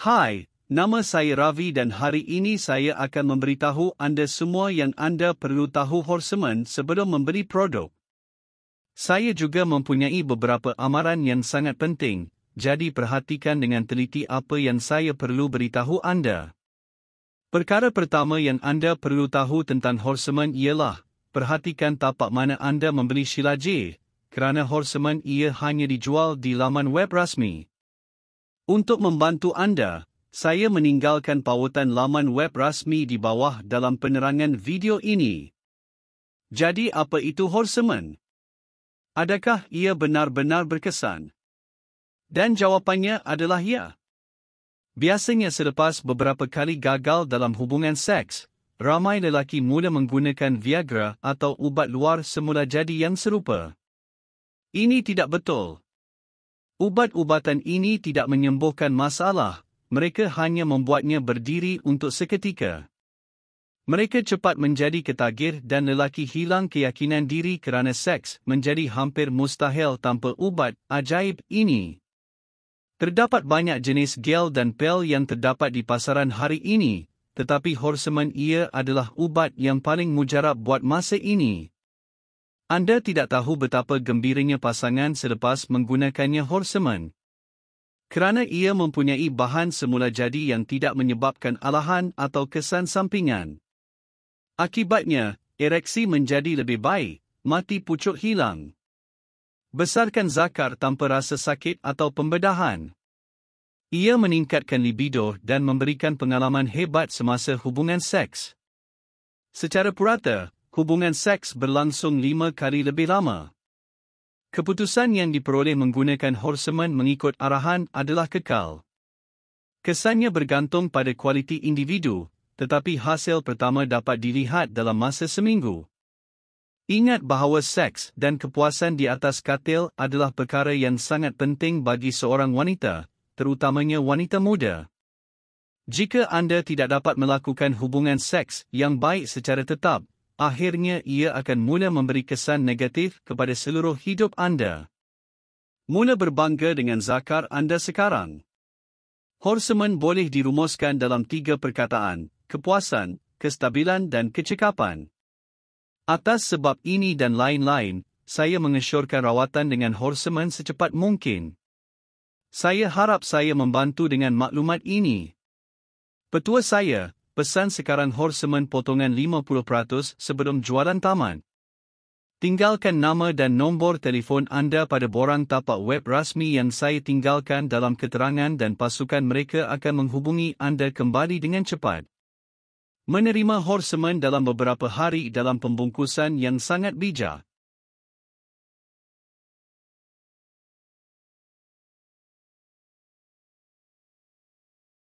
Hai, nama saya Ravi dan hari ini saya akan memberitahu anda semua yang anda perlu tahu Horseman sebelum membeli produk. Saya juga mempunyai beberapa amaran yang sangat penting, jadi perhatikan dengan teliti apa yang saya perlu beritahu anda. Perkara pertama yang anda perlu tahu tentang Horseman ialah, perhatikan tapak mana anda membeli Shilajit, kerana Horseman ia hanya dijual di laman web rasmi. Untuk membantu anda, saya meninggalkan pautan laman web rasmi di bawah dalam penerangan video ini. Jadi apa itu Horseman? Adakah ia benar-benar berkesan? Dan jawapannya adalah ya. Biasanya selepas beberapa kali gagal dalam hubungan seks, ramai lelaki mula menggunakan Viagra atau ubat luar semula jadi yang serupa. Ini tidak betul. Ubat-ubatan ini tidak menyembuhkan masalah, mereka hanya membuatnya berdiri untuk seketika. Mereka cepat menjadi ketagir dan lelaki hilang keyakinan diri kerana seks menjadi hampir mustahil tanpa ubat ajaib ini. Terdapat banyak jenis gel dan pel yang terdapat di pasaran hari ini, tetapi horseman ia adalah ubat yang paling mujarab buat masa ini. Anda tidak tahu betapa gembiranya pasangan selepas menggunakannya Horseman. Kerana ia mempunyai bahan semula jadi yang tidak menyebabkan alahan atau kesan sampingan. Akibatnya, ereksi menjadi lebih baik, mati pucuk hilang. Besarkan zakar tanpa rasa sakit atau pembedahan. Ia meningkatkan libido dan memberikan pengalaman hebat semasa hubungan seks. Secara purata, hubungan seks berlangsung lima kali lebih lama. Keputusan yang diperoleh menggunakan horsemen mengikut arahan adalah kekal. Kesannya bergantung pada kualiti individu, tetapi hasil pertama dapat dilihat dalam masa seminggu. Ingat bahawa seks dan kepuasan di atas katil adalah perkara yang sangat penting bagi seorang wanita, terutamanya wanita muda. Jika anda tidak dapat melakukan hubungan seks yang baik secara tetap, akhirnya ia akan mula memberi kesan negatif kepada seluruh hidup anda. Mula berbangga dengan zakar anda sekarang. Horseman boleh dirumuskan dalam tiga perkataan, kepuasan, kestabilan dan kecekapan. Atas sebab ini dan lain-lain, saya mengesyorkan rawatan dengan Horseman secepat mungkin. Saya harap saya membantu dengan maklumat ini. Petua saya, pesan sekarang Horseman potongan 50% sebelum jualan taman. Tinggalkan nama dan nombor telefon anda pada borang tapak web rasmi yang saya tinggalkan dalam keterangan dan pasukan mereka akan menghubungi anda kembali dengan cepat. Menerima Horseman dalam beberapa hari dalam pembungkusan yang sangat bijak.